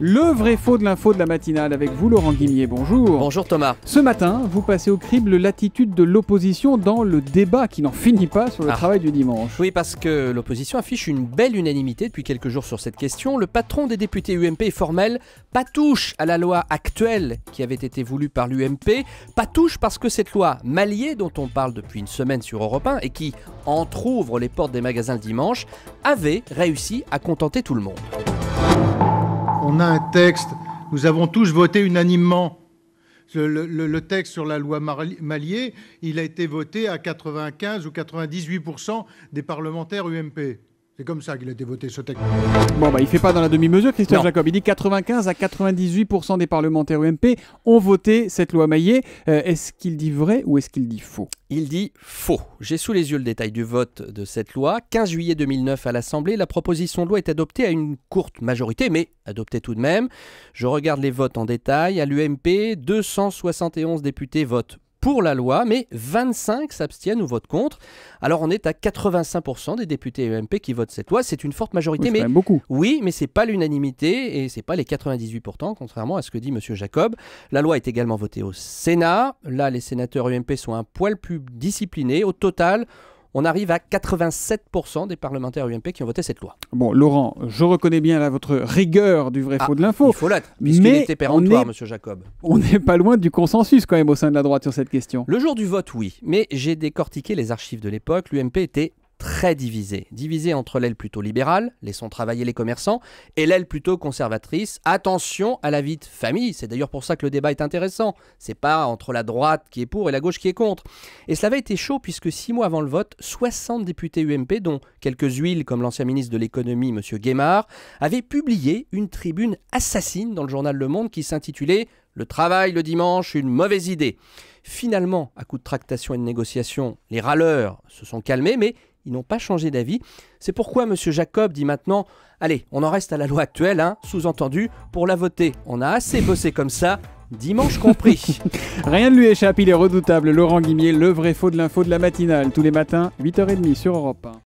Le vrai faux de l'info de la matinale avec vous, Laurent Guimier. Bonjour. Bonjour Thomas. Ce matin, vous passez au crible l'attitude de l'opposition dans le débat qui n'en finit pas sur le ah. travail du dimanche. Oui, parce que l'opposition affiche une belle unanimité depuis quelques jours sur cette question. Le patron des députés UMP est formel. Pas touche à la loi actuelle qui avait été voulue par l'UMP. Pas touche parce que cette loi Malier, dont on parle depuis une semaine sur Europe 1 et qui entr'ouvre les portes des magasins le dimanche, avait réussi à contenter tout le monde on a un texte, nous avons tous voté unanimement. Le, texte sur la loi Malier, il a été voté à 95 ou 98 des parlementaires UMP. C'est comme ça qu'il a été voté ce texte. Bon, bah, il fait pas dans la demi-mesure, Christophe Jacob. Il dit 95 à 98% des parlementaires UMP ont voté cette loi Maillet. Euh, est-ce qu'il dit vrai ou est-ce qu'il dit faux Il dit faux. J'ai sous les yeux le détail du vote de cette loi. 15 juillet 2009 à l'Assemblée, la proposition de loi est adoptée à une courte majorité, mais adoptée tout de même. Je regarde les votes en détail. À l'UMP, 271 députés votent pour la loi, mais 25 s'abstiennent ou votent contre. Alors on est à 85% des députés EMP qui votent cette loi. C'est une forte majorité, mais beaucoup. Oui, mais c'est pas l'unanimité et c'est pas les 98 pourtant, contrairement à ce que dit Monsieur Jacob. La loi est également votée au Sénat. Là, les sénateurs UMP e sont un poil plus disciplinés. Au total, on arrive à 87% des parlementaires UMP qui ont voté cette loi. Bon, Laurent, je reconnais bien là votre rigueur du vrai ah, faux de l'info. Il faut l'être, puisqu'il était est, Monsieur Jacob. On n'est pas loin du consensus quand même au sein de la droite sur cette question. Le jour du vote, oui, mais j'ai décortiqué les archives de l'époque. L'UMP était très divisé. Divisé entre l'aile plutôt libérale, laissons travailler les commerçants, et l'aile plutôt conservatrice, attention à la vie de famille. C'est d'ailleurs pour ça que le débat est intéressant. C'est pas entre la droite qui est pour et la gauche qui est contre. Et cela avait été chaud puisque six mois avant le vote, 60 députés UMP, dont quelques huiles comme l'ancien ministre de l'économie, M. Guémard, avaient publié une tribune assassine dans le journal Le Monde qui s'intitulait le travail le dimanche, une mauvaise idée. Finalement, à coup de tractation et de négociation, les râleurs se sont calmés, mais ils n'ont pas changé d'avis. C'est pourquoi M. Jacob dit maintenant Allez, on en reste à la loi actuelle, hein. sous-entendu, pour la voter. On a assez bossé comme ça, dimanche compris. Rien ne lui échappe, il est redoutable. Laurent Guimier, le vrai faux de l'info de la matinale, tous les matins, 8h30 sur Europe 1.